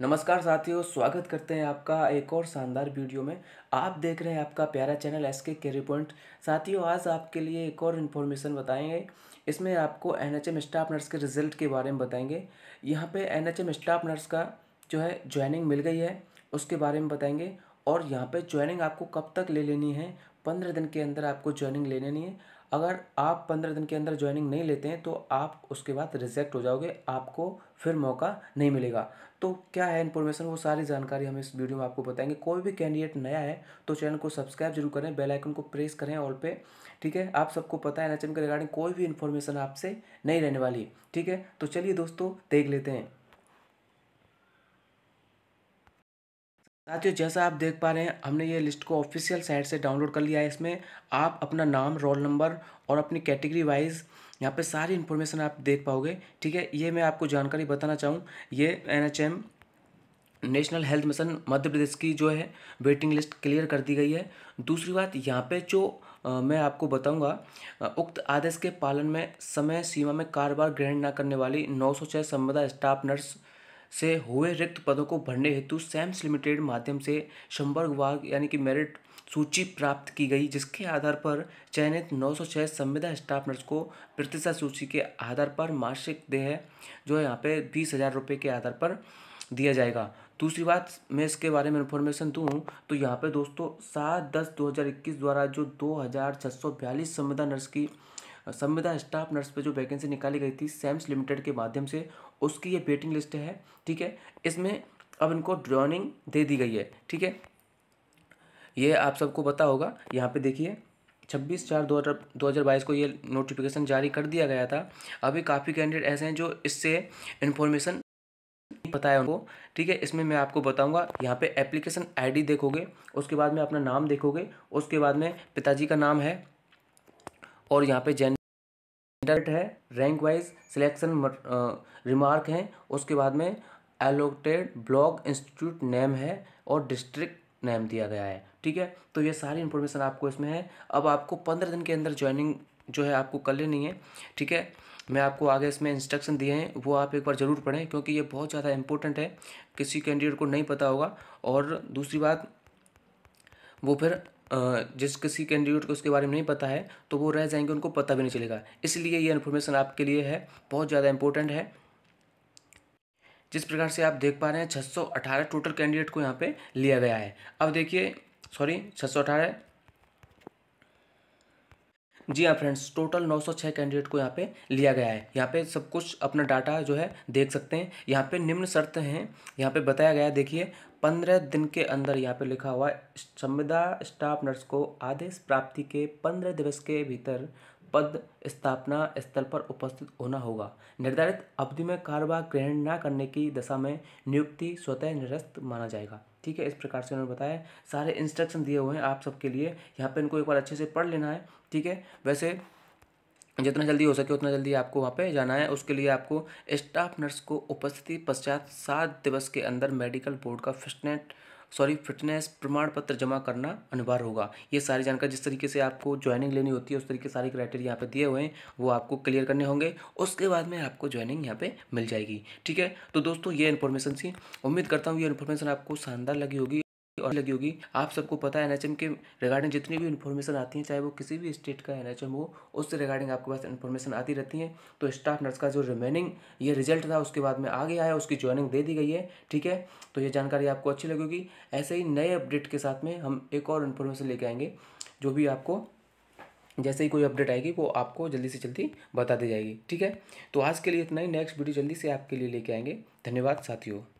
नमस्कार साथियों स्वागत करते हैं आपका एक और शानदार वीडियो में आप देख रहे हैं आपका प्यारा channel S K career point साथियों आज आपके लिए एक और इन्फॉर्मेशन बताएंगे इसमें आपको N H M staff nurse के रिजल्ट के बारे में बताएंगे यहाँ पे N H M staff nurse का जो है ज्वाइनिंग मिल गई है उसके बारे में बताएंगे और यहाँ पर ज्वाइनिंग आपको कब तक ले लेनी है पंद्रह दिन के अंदर आपको ज्वाइनिंग ले लेनी है अगर आप पंद्रह दिन के अंदर ज्वाइनिंग नहीं लेते हैं तो आप उसके बाद रिजेक्ट हो जाओगे आपको फिर मौका नहीं मिलेगा तो क्या है इन्फॉर्मेशन वो सारी जानकारी हम इस वीडियो में आपको बताएंगे कोई भी कैंडिडेट नया है तो चैनल को सब्सक्राइब जरूर करें बेल आइकन को प्रेस करें ऑल पे ठीक है आप सबको पता है एन के रिगार्डिंग कोई भी इन्फॉर्मेशन आपसे नहीं रहने वाली ठीक है तो चलिए दोस्तों देख लेते हैं साथियों जैसा आप देख पा रहे हैं हमने ये लिस्ट को ऑफिशियल साइट से डाउनलोड कर लिया है इसमें आप अपना नाम रोल नंबर और अपनी कैटेगरी वाइज यहाँ पे सारी इन्फॉर्मेशन आप देख पाओगे ठीक है ये मैं आपको जानकारी बताना चाहूँ ये N national health mission Madhya Pradesh की जो है वेटिंग लिस्ट क्लियर कर दी गई है दूसरी बात यहाँ पे जो आ, मैं आपको बताऊंगा उक्त आदेश के पालन में समय सीमा में कारोबार ग्रहण न करने वाली नौ सौ छः स्टाफ नर्स से हुए रिक्त पदों को भरने हेतु सैम्स लिमिटेड माध्यम से शंबर्ग वाग यानी कि मेरिट सूची प्राप्त की गई जिसके आधार पर चयनित 906 संविदा स्टाफ नर्स को प्रतिशत सूची के आधार पर मासिक देह जो यहाँ पे बीस हज़ार रुपये के आधार पर दिया जाएगा दूसरी बात मैं इसके बारे में इन्फॉर्मेशन दूँ तो यहाँ पे दोस्तों सात दस दो हज़ार इक्कीस द्वारा जो दो हज़ार छः सौ बयालीस संविदा नर्स की संविदा स्टाफ नर्स पे जो वैकेंसी निकाली गई थी सैम्स लिमिटेड के माध्यम से उसकी ये वेटिंग लिस्ट है ठीक है इसमें अब इनको ड्रॉनिंग दे दी गई है ठीक है ये आप सबको पता होगा यहाँ पे देखिए छब्बीस चार दो हज़ार दो हज़ार बाईस को ये नोटिफिकेशन जारी कर दिया गया था अभी काफ़ी कैंडिडेट ऐसे हैं जो इससे इन्फॉर्मेशन पता है उनको ठीक है इसमें मैं आपको बताऊंगा यहाँ पे एप्लीकेशन आईडी देखोगे उसके बाद में अपना नाम देखोगे उसके बाद में पिताजी का नाम है और यहाँ पे जेन डायरेक्ट है रैंक वाइज सिलेक्शन रिमार्क है उसके बाद में एलोकेटेड ब्लॉक इंस्टीट्यूट नेम है और डिस्ट्रिक्ट नेम दिया गया है ठीक है तो ये सारी इन्फॉर्मेशन आपको इसमें है अब आपको पंद्रह दिन के अंदर ज्वाइनिंग जो है आपको कर लेनी है ठीक है मैं आपको आगे इसमें इंस्ट्रक्शन दिए हैं वो आप एक बार ज़रूर पढ़ें क्योंकि ये बहुत ज़्यादा इंपॉर्टेंट है किसी कैंडिडेट को नहीं पता होगा और दूसरी बात वो फिर जिस किसी कैंडिडेट को उसके बारे में नहीं पता है तो वो रह जाएंगे उनको पता भी नहीं चलेगा इसलिए ये इन्फॉर्मेशन आपके लिए है बहुत ज़्यादा इंपॉर्टेंट है जिस प्रकार से आप देख पा रहे हैं छः टोटल कैंडिडेट को यहाँ पर लिया गया है अब देखिए सॉरी छः जी हाँ फ्रेंड्स टोटल 906 कैंडिडेट को यहाँ पे लिया गया है यहाँ पे सब कुछ अपना डाटा जो है देख सकते हैं यहाँ पे निम्न शर्त हैं यहाँ पे बताया गया है देखिए पंद्रह दिन के अंदर यहाँ पे लिखा हुआ संविदा स्टाफ नर्स को आदेश प्राप्ति के पंद्रह दिवस के भीतर पद स्थापना स्थल पर उपस्थित होना होगा निर्धारित अवधि में कारोबार ग्रहण न करने की दशा में नियुक्ति स्वतः निरस्त माना जाएगा ठीक है इस प्रकार से उन्होंने बताया सारे इंस्ट्रक्शन दिए हुए हैं आप सबके लिए यहाँ पे इनको एक बार अच्छे से पढ़ लेना है ठीक है वैसे जितना जल्दी हो सके उतना जल्दी आपको वहाँ पे जाना है उसके लिए आपको स्टाफ नर्स को उपस्थिति पश्चात सात दिवस के अंदर मेडिकल बोर्ड का फिटनेट सॉरी फिटनेस प्रमाण पत्र जमा करना अनिवार्य होगा ये सारी जानकारी जिस तरीके से आपको ज्वाइनिंग लेनी होती है उस तरीके सारे क्राइटेरिया यहाँ पे दिए हुए हैं वो आपको क्लियर करने होंगे उसके बाद में आपको ज्वाइनिंग यहाँ पे मिल जाएगी ठीक है तो दोस्तों ये इन्फॉर्मेशन थी उम्मीद करता हूँ ये इन्फॉर्मेशन आपको शानदार लगी होगी लगी होगी आप सबको पता है एन के रिगार्डिंग जितनी भी इन्फॉर्मेशन आती है चाहे वो किसी भी स्टेट का एन हो उससे रिगार्डिंग आपके पास इन्फॉर्मेशन आती रहती है तो स्टाफ नर्स का जो रिमेनिंग ये रिजल्ट था उसके बाद में आगे आया उसकी ज्वाइनिंग दे दी गई है ठीक है तो ये जानकारी आपको अच्छी लगेगी ऐसे ही नए अपडेट के साथ में हम एक और इन्फॉर्मेशन लेके आएंगे जो भी आपको जैसे ही कोई अपडेट आएगी वो आपको जल्दी से जल्दी बता दी जाएगी ठीक है तो आज के लिए इतना ही नेक्स्ट वीडियो जल्दी से आपके लिए लेके आएंगे धन्यवाद साथियों